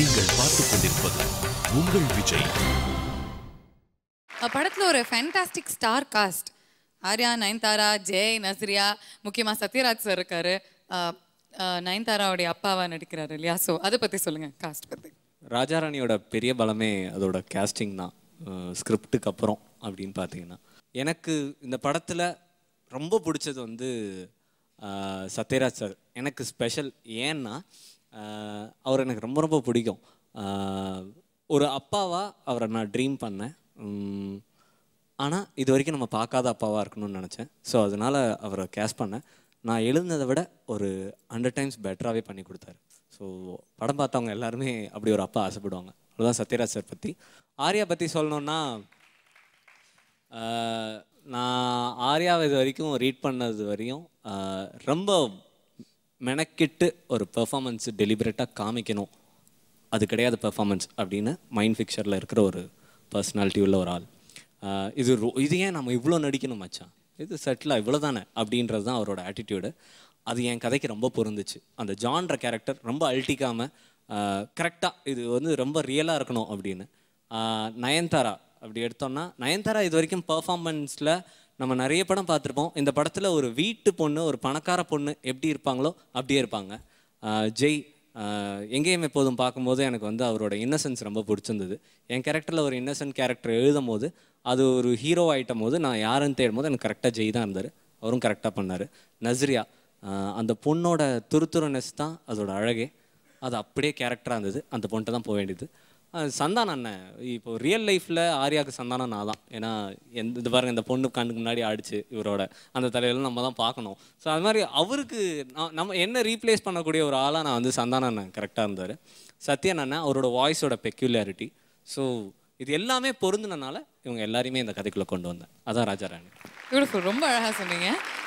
நீங்கள் பார்த்துக் கொண்டிருப்பது உங்கள் விஜய் படத்தில் ஒரு fantastic star cast Arya Nayanthara Jai Nazriya முக்கியமாக சத்யராஜ் சார் இருக்காரு நயன்தாராவுடைய அப்பாவா நடிக்கிறாரு இல்லையா ஸோ அதை பற்றி சொல்லுங்கள் காஸ்ட் பற்றி ராஜாராணியோட பெரிய பலமே அதோட கேஸ்டிங் தான் ஸ்கிரிப்டுக்கு அப்புறம் அப்படின்னு பார்த்தீங்கன்னா எனக்கு இந்த படத்தில் ரொம்ப பிடிச்சது வந்து சத்யராஜ் சார் எனக்கு ஸ்பெஷல் ஏன்னா அவர் எனக்கு ரொம்ப ரொம்ப பிடிக்கும் ஒரு அப்பாவாக அவரை நான் ட்ரீம் பண்ணேன் ஆனால் இது வரைக்கும் நம்ம பார்க்காத அப்பாவாக இருக்கணும்னு நினச்சேன் ஸோ அதனால் அவரை கேஸ் பண்ணேன் நான் எழுந்ததை விட ஒரு ஹண்ட்ரட் டைம்ஸ் பெட்டராகவே பண்ணி கொடுத்தாரு ஸோ படம் பார்த்தவங்க எல்லாருமே அப்படி ஒரு அப்பா ஆசைப்படுவாங்க அவ்வளோதான் சத்யராஜ் சார் பற்றி ஆர்யா பற்றி சொல்லணுன்னா நான் ஆர்யாவை இது வரைக்கும் ரீட் பண்ணது வரையும் ரொம்ப மெனக்கிட்டு ஒரு பெர்ஃபாமன்ஸ் டெலிபரேட்டாக காமிக்கணும் அது கிடையாது பெர்ஃபாமன்ஸ் அப்படின்னு மைண்ட் ஃபிக்சரில் இருக்கிற ஒரு பர்சனாலிட்டி உள்ள ஒரு ஆள் இது இது ஏன் நம்ம இவ்வளோ நடிக்கணும் மச்சான் இது செட்டிலாக இவ்வளோ தானே அப்படின்றது தான் அவரோட ஆட்டிடியூடு அது என் கதைக்கு ரொம்ப பொருந்துச்சு அந்த ஜான்ற கேரக்டர் ரொம்ப அழட்டிக்காமல் கரெக்டாக இது வந்து ரொம்ப ரியலாக இருக்கணும் அப்படின்னு நயன்தாரா அப்படி எடுத்தோம்னா நயன்தாரா இது வரைக்கும் பர்ஃபாமன்ஸில் நம்ம நிறைய படம் பார்த்துருப்போம் இந்த படத்தில் ஒரு வீட்டு பொண்ணு ஒரு பணக்கார பொண்ணு எப்படி இருப்பாங்களோ அப்படியே இருப்பாங்க ஜெய் எங்கேயும் எப்போதும் பார்க்கும்போது எனக்கு வந்து அவரோட இன்னசென்ஸ் ரொம்ப பிடிச்சிருந்தது என் கேரக்டரில் ஒரு இன்னசென்ட் கேரக்டர் எழுதும் போது அது ஒரு ஹீரோ ஆகிட்டும் போது நான் யாருன்னு தேடும் போது எனக்கு கரெக்டாக ஜெய் தான் இருந்தார் அவரும் கரெக்டாக பண்ணார் நஸ்ரியா அந்த பொண்ணோட துருத்துருனஸ் தான் அதோட அழகே அது அப்படியே கேரக்டராக இருந்தது அந்த பொண்ணிட்ட தான் போக வேண்டியது சந்தானம் அண்ணன் இப்போ ரியல் லைஃப்பில் ஆர்யாவுக்கு சந்தான நான் தான் ஏன்னா எந்த இது பாருங்கள் இந்த பொண்ணு கண்ணுக்கு முன்னாடி ஆடிச்சு இவரோட அந்த தலையெல்லாம் நம்ம தான் பார்க்கணும் ஸோ அது மாதிரி அவருக்கு நான் நம்ம என்ன ரீப்ளேஸ் பண்ணக்கூடிய ஒரு ஆளாக நான் வந்து சந்தானம் அண்ணன் கரெக்டாக இருந்தார் சத்யன் அண்ணன் அவரோட வாய்ஸோட பெக்யூலாரிட்டி ஸோ இது எல்லாமே பொருந்தினால இவங்க எல்லாரையுமே இந்த கதைக்குள்ளே கொண்டு வந்தேன் அதான் ராஜா ராணி ரொம்ப அழகாக சொன்னீங்க